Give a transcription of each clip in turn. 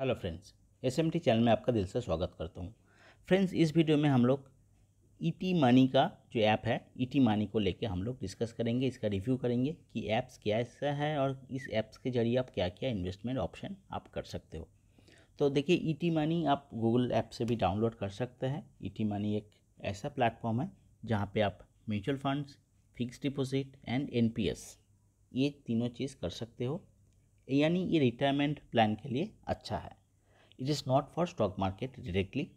hello friends S M T channel में आपका दिल से स्वागत करता हूँ फ्रेंड्स इस वीडियो में हम लोग ई टी मनी का जो ऐप है ई टी मनी को लेके हम लोग डिस्कस करेंगे इसका रिव्यू करेंगे कि ऐप्स क्या ऐसा है और इस ऐप्स के जरिए आप क्या क्या इन्वेस्टमेंट ऑप्शन आप कर सकते हो तो देखिए ई टी मनी आप गूगल ऐप से भी डाउनलोड कर सकते हैं ई टी मनी एक ऐसा प्लेटफॉर्म है जहाँ पर आप mutual funds fix deposit and N P S ये तीनों चीज़ कर सकते हो यानी ये रिटायरमेंट प्लान के लिए अच्छा है it is not for stock market directly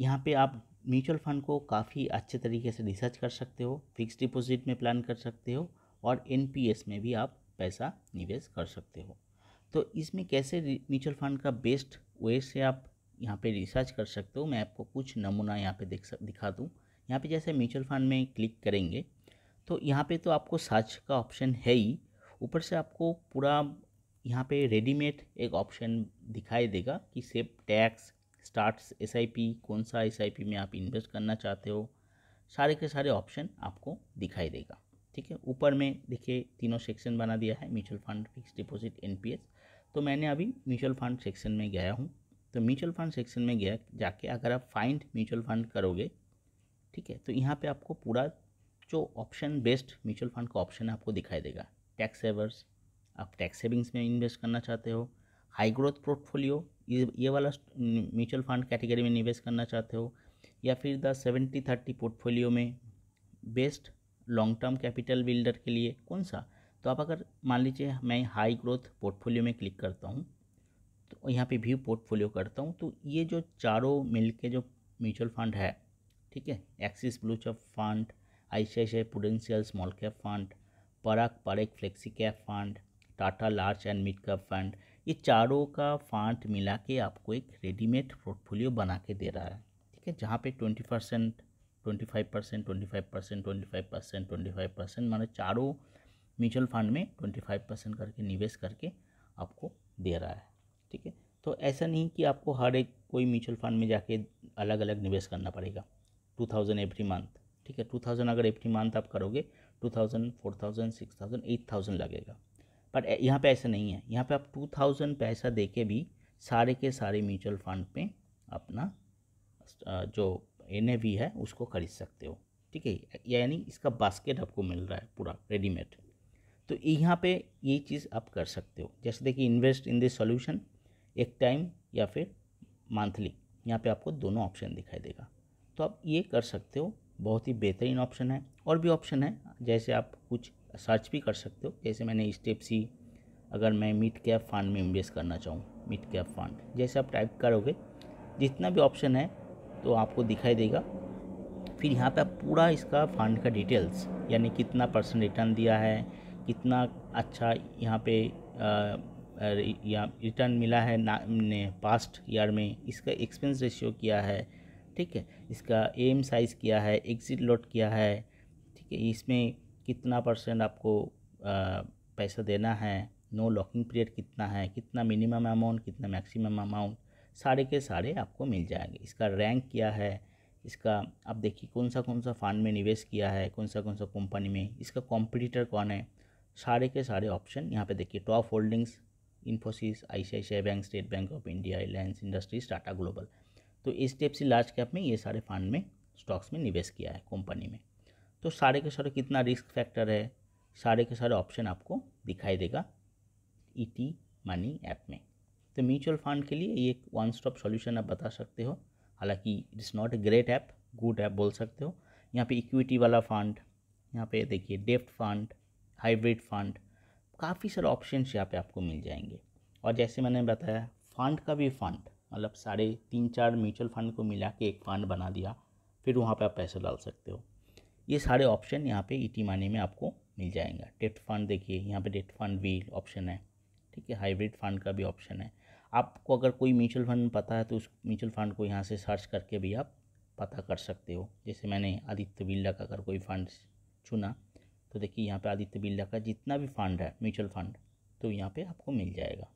यहाँ पे आप म्यूचुअल फंड को काफ़ी अच्छे तरीके से रिसर्च कर सकते हो फिक्स डिपॉजिट में प्लान कर सकते हो और एन में भी आप पैसा निवेश कर सकते हो तो इसमें कैसे म्यूचुअल फंड का बेस्ट वे से आप यहाँ पे रिसर्च कर सकते हो मैं आपको कुछ नमूना यहाँ पे देख दिखा दूँ यहाँ पे जैसे म्यूचुअल फंड में क्लिक करेंगे तो यहाँ पे तो आपको सर्च का ऑप्शन है ही ऊपर से आपको पूरा यहाँ पे रेडीमेड एक ऑप्शन दिखाई देगा कि सेप टैक्स स्टार्ट्स एस कौन सा एस में आप इन्वेस्ट करना चाहते हो सारे के सारे ऑप्शन आपको दिखाई देगा ठीक है ऊपर में देखिए तीनों सेक्शन बना दिया है mutual fund fix deposit N P S तो मैंने अभी म्यूचुअल फंड सेक्शन में गया हूँ तो म्यूचुअल फंड सेक्शन में गया जाके अगर आप फाइंड म्यूचुअल फंड करोगे ठीक है तो यहाँ पे आपको पूरा जो ऑप्शन बेस्ट म्यूचुअल फंड का ऑप्शन है आपको दिखाई देगा टैक्स सेवर्स आप टैक्स सेविंग्स में इन्वेस्ट करना चाहते हो हाई ग्रोथ पोर्टफोलियो ये वाला म्यूचुअल फंड कैटेगरी में निवेश करना चाहते हो या फिर द सेवेंटी थर्टी पोर्टफोलियो में best long term capital builder के लिए कौन सा तो आप अगर मान लीजिए मैं हाई ग्रोथ पोर्टफोलियो में क्लिक करता हूँ तो यहाँ पे व्यू पोर्टफोलियो करता हूँ तो ये जो चारों मिल के जो म्यूचुअल फंड है ठीक है Axis blue chip fund I C I C prudential small cap fund Parag Parikh flexi cap fund Tata large and mid cap fund ये चारों का फंड मिला के आपको एक रेडीमेड पोर्टफोलियो बना के दे रहा है ठीक है जहाँ पे twenty percent twenty five percent twenty five percent twenty five percent twenty five percent मैंने चारों म्यूचुअल फंड में ट्वेंटी फाइव परसेंट करके निवेश करके आपको दे रहा है ठीक है तो ऐसा नहीं कि आपको हर एक कोई म्यूचुअल फंड में जाके अलग अलग निवेश करना पड़ेगा टू थाउजेंड एवरी मंथ ठीक है टू थाउजेंड अगर एवरी मंथ आप करोगे two thousand four thousand six thousand eight thousand लगेगा पर यहाँ पे ऐसा नहीं है यहाँ पे आप टू थाउजेंड पैसा दे के भी सारे के सारे म्यूचुअल फंड में अपना जो एन है उसको ख़रीद सकते हो ठीक है यानी इसका बास्केट आपको मिल रहा है पूरा रेडीमेड तो यहाँ पे ये चीज़ आप कर सकते हो जैसे देखिए इन्वेस्ट इन दिस सॉल्यूशन एक टाइम या फिर मंथली यहाँ पे आपको दोनों ऑप्शन दिखाई देगा तो आप ये कर सकते हो बहुत ही बेहतरीन ऑप्शन है और भी ऑप्शन है जैसे आप कुछ सर्च भी कर सकते हो जैसे मैंने स्टेप सी अगर मैं मिड कैप फंड में इन्वेस्ट करना चाहूँ मिड कैप फंड जैसे आप टाइप करोगे जितना भी ऑप्शन है तो आपको दिखाई देगा फिर यहाँ पे आप पूरा इसका फंड का डिटेल्स यानी कितना परसेंट रिटर्न दिया है कितना अच्छा यहाँ पे या रिटर्न मिला है ना ने पास्ट ईयर में इसका एक्सपेंस रेशियो किया है ठीक है इसका एम साइज़ किया है एग्ज़िट लॉट किया है ठीक है इसमें कितना परसेंट आपको पैसा देना है नो लॉकिंग पीरियड कितना है कितना मिनिमम अमाउंट कितना मैक्सिमम अमाउंट सारे के सारे आपको मिल जाएंगे इसका रैंक क्या है इसका आप देखिए कौन सा कौन सा फंड में निवेश किया है कौन सा कौन सा कंपनी में इसका कॉम्पिटिटर कौन है सारे के सारे ऑप्शन यहाँ पे देखिए top holdings Infosys I bank State Bank of India Reliance Industries Tata global तो एच से लार्ज कैप में ये सारे फंड में स्टॉक्स में निवेश किया है कंपनी में तो सारे के सारे कितना रिस्क फैक्टर है सारे के सारे ऑप्शन आपको दिखाई देगा ईटी मनी ऐप में तो म्यूचुअल फंड के लिए ये एक वन स्टॉप सॉल्यूशन आप बता सकते हो हालांकि it is not a great app good app बोल सकते हो यहाँ पे इक्विटी वाला फंड यहाँ पे देखिए डेफ्ट फंड हाइब्रिड फंड काफ़ी सारे ऑप्शन यहाँ पे आपको मिल जाएंगे और जैसे मैंने बताया फंड का भी फंड मतलब साढ़े तीन चार म्यूचुअल फंड को मिला के एक फंड बना दिया फिर वहाँ पे आप पैसे डाल सकते हो ये सारे ऑप्शन यहाँ पे ईटी e मानी में आपको मिल जाएगा डेट फंड देखिए यहाँ पे डेट फंड भी ऑप्शन है ठीक है हाइब्रिड फंड का भी ऑप्शन है आपको अगर कोई म्यूचुअल फंड पता है तो उस म्यूचुअल फंड को यहाँ से सर्च करके भी आप पता कर सकते हो जैसे मैंने आदित्य बिरला का अगर कोई फंड चुना तो देखिए यहाँ पर आदित्य बिरला का जितना भी फंड है म्यूचुअल फंड तो यहाँ पर आपको मिल जाएगा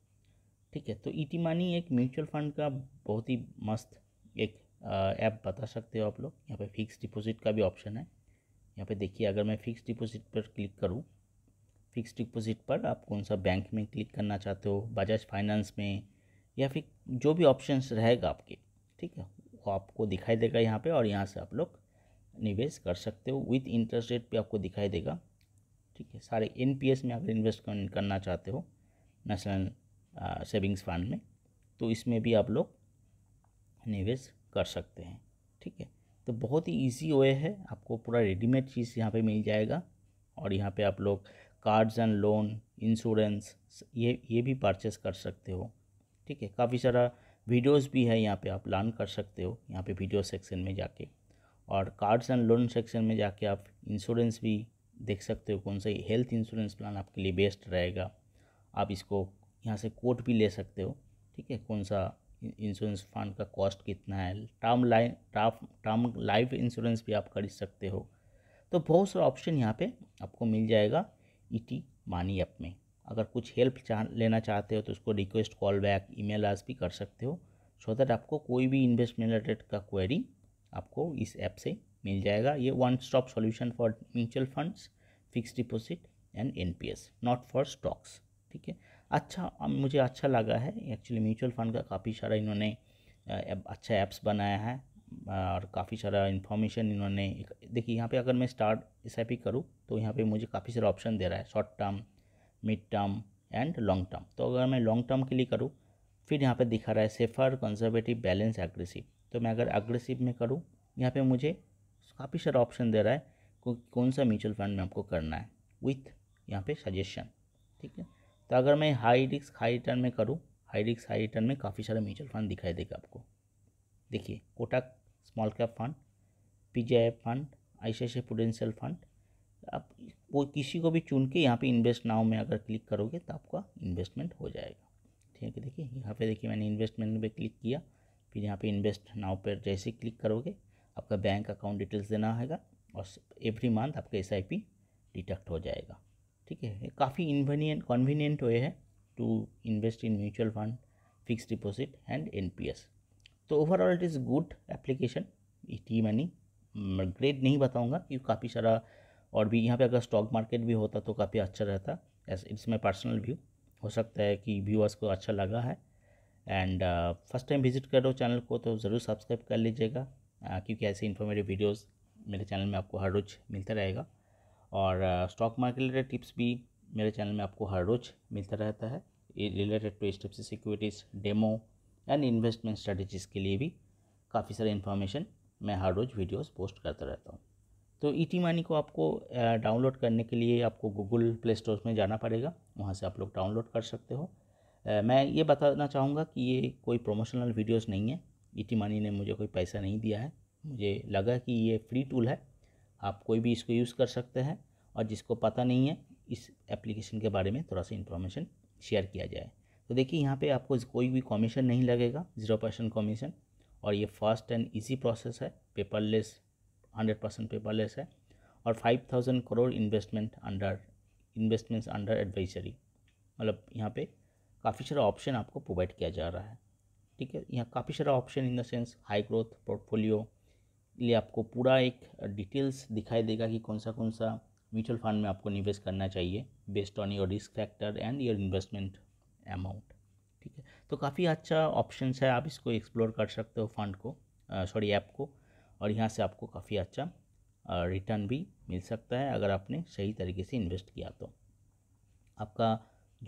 ठीक है तो ई e मानी एक म्यूचुअल फंड का बहुत ही मस्त एक ऐप बता सकते हो आप लोग यहाँ पे फिक्स डिपॉजिट का भी ऑप्शन है यहाँ पे देखिए अगर मैं फ़िक्स डिपॉजिट पर क्लिक करूँ फ़िक्स डिपॉजिट पर आप कौन सा बैंक में क्लिक करना चाहते हो बजाज फाइनेंस में या फिर जो भी ऑप्शंस रहेगा आपके ठीक है वो आपको दिखाई देगा यहाँ पे और यहाँ से आप लोग निवेश कर सकते हो विथ इंटरेस्ट रेट भी आपको दिखाई देगा ठीक है सारे एन में अगर इन्वेस्ट करना चाहते हो नेशनल सेविंग्स फंड में तो इसमें भी आप लोग निवेश कर सकते हैं ठीक है तो बहुत ही ईजी वे है आपको पूरा रेडीमेड चीज़ यहाँ पे मिल जाएगा और यहाँ पे आप लोग कार्ड्स एंड लोन इंश्योरेंस ये ये भी परचेस कर सकते हो ठीक है काफ़ी सारा वीडियोस भी है यहाँ पे आप लर्न कर सकते हो यहाँ पे वीडियो सेक्शन में जाके और कार्ड्स एंड लोन सेक्शन में जाके आप इंश्योरेंस भी देख सकते हो कौन सा हेल्थ इंश्योरेंस प्लान आपके लिए बेस्ट रहेगा आप इसको यहाँ से कोट भी ले सकते हो ठीक है कौन सा इंश्योरेंस फंड का कॉस्ट कितना है term life term life insurance भी आप खरीद सकते हो तो बहुत सारा ऑप्शन यहाँ पे आपको मिल जाएगा ईटी मानी ऐप में अगर कुछ हेल्प चाह लेना चाहते हो तो उसको रिक्वेस्ट कॉल बैक ईमेल आज भी कर सकते हो सो दैट आपको कोई भी इन्वेस्टमेंट रिलेटेड का क्वेरी आपको इस ऐप से मिल जाएगा ये one stop solution for mutual funds fix deposit and S not for stocks ठीक है अच्छा मुझे अच्छा लगा है एक्चुअली म्यूचुअल फ़ंड का काफ़ी सारा इन्होंने अच्छा ऐप्स बनाया है और काफ़ी सारा इन्फॉर्मेशन इन्होंने देखिए यहाँ पे अगर मैं स्टार्ट एस आई पी करूँ तो यहाँ पे मुझे काफ़ी सारा ऑप्शन दे रहा है short term mid term and long term तो अगर मैं लॉन्ग टर्म के लिए करूँ फिर यहाँ पे दिखा रहा है सेफर कंजर्वेटिव बैलेंस एग्रेसिव तो मैं अगर एग्रेसिव में करूँ यहाँ पर मुझे काफ़ी सारा ऑप्शन दे रहा है कौन सा म्यूचुअल फंड में आपको करना है विथ यहाँ पर सजेशन ठीक है तो अगर मैं हाई रिस्क हाई रिटर्न में करूँ हाई रिस्क हाई रिटर्न में काफ़ी सारे म्यूचुअल फंड दिखाई देगा आपको देखिए Kotak small cap fund P fund I prudential fund आप वो किसी को भी चुन के यहाँ पे इन्वेस्ट नाव में अगर क्लिक करोगे तो आपका इन्वेस्टमेंट हो जाएगा ठीक है देखिए यहाँ पे देखिए मैंने इन्वेस्टमेंट पे क्लिक किया फिर यहाँ पे इन्वेस्ट नाव पर जैसे क्लिक करोगे आपका बैंक अकाउंट डिटेल्स देना होगा और एवरी मंथ आपका एस डिटेक्ट हो जाएगा ठीक है काफ़ी इन्वीनियंट कन्वीनियंट वे है to invest in mutual fund fixed deposit and एन तो overall it is good application E money grade नहीं बताऊँगा क्योंकि काफ़ी सारा और भी यहाँ पे अगर स्टॉक मार्केट भी होता तो काफ़ी अच्छा रहता as it's my personal view हो सकता है कि व्यूअर्स को अच्छा लगा है एंड फर्स्ट टाइम विजिट करो चैनल को तो ज़रूर सब्सक्राइब कर लीजिएगा uh, क्योंकि ऐसे इन्फॉर्मेटिव वीडियोज़ मेरे चैनल में आपको हर रोज़ मिलता रहेगा और स्टॉक मार्केट रिलेटेड टिप्स भी मेरे चैनल में आपको हर रोज़ मिलता रहता है related to the securities demo and investment strategies के लिए भी काफ़ी सारे इन्फॉर्मेशन मैं हर रोज़ वीडियोस पोस्ट करता रहता हूँ तो ई e टी को आपको डाउनलोड करने के लिए आपको गूगल प्ले स्टोर में जाना पड़ेगा वहाँ से आप लोग डाउनलोड कर सकते हो मैं ये बताना चाहूँगा कि ये कोई प्रोमोशनल वीडियोस नहीं है ई e टी ने मुझे कोई पैसा नहीं दिया है मुझे लगा कि ये फ्री टूल है आप कोई भी इसको यूज़ कर सकते हैं और जिसको पता नहीं है इस एप्लीकेशन के बारे में थोड़ा सा इन्फॉर्मेशन शेयर किया जाए तो देखिए यहाँ पे आपको कोई भी कमीशन नहीं लगेगा ज़ीरो परसेंट कॉमीशन और ये फास्ट एंड इजी प्रोसेस है पेपरलेस हंड्रेड परसेंट पेपरलेस है और five thousand crore investment under investments under advisory मतलब यहाँ पे काफ़ी सारा ऑप्शन आपको प्रोवाइड किया जा रहा है ठीक है यहाँ काफ़ी सारा option in the sense high growth portfolio लिए आपको पूरा एक डिटेल्स दिखाई देगा कि कौन सा कौन सा म्यूचुअल फंड में आपको निवेश करना चाहिए based on your risk factor and your investment amount ठीक है तो काफ़ी अच्छा ऑप्शन है आप इसको एक्सप्लोर कर सकते हो फंड को सॉरी ऐप को और यहाँ से आपको काफ़ी अच्छा रिटर्न भी मिल सकता है अगर आपने सही तरीके से इन्वेस्ट किया तो आपका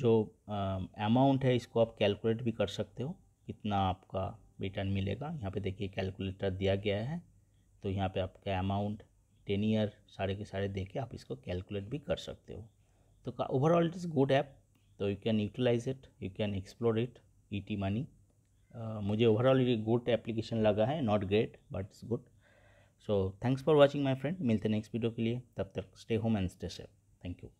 जो अमाउंट है इसको आप कैलकुलेट भी कर सकते हो कितना आपका रिटर्न मिलेगा यहाँ पे देखिए कैलकुलेटर दिया गया है तो यहाँ पे आपका अमाउंट टेन ईयर सारे के सारे दे के आप इसको कैलकुलेट भी कर सकते हो तो overall it is good app तो you can utilise it you can explore it E T money मुझे ओवरऑल ये गुड एप्लीकेशन लगा है not great but it's good so thanks for watching my friend मिलते नेक्स्ट वीडियो के लिए तब तक stay home and stay safe thank you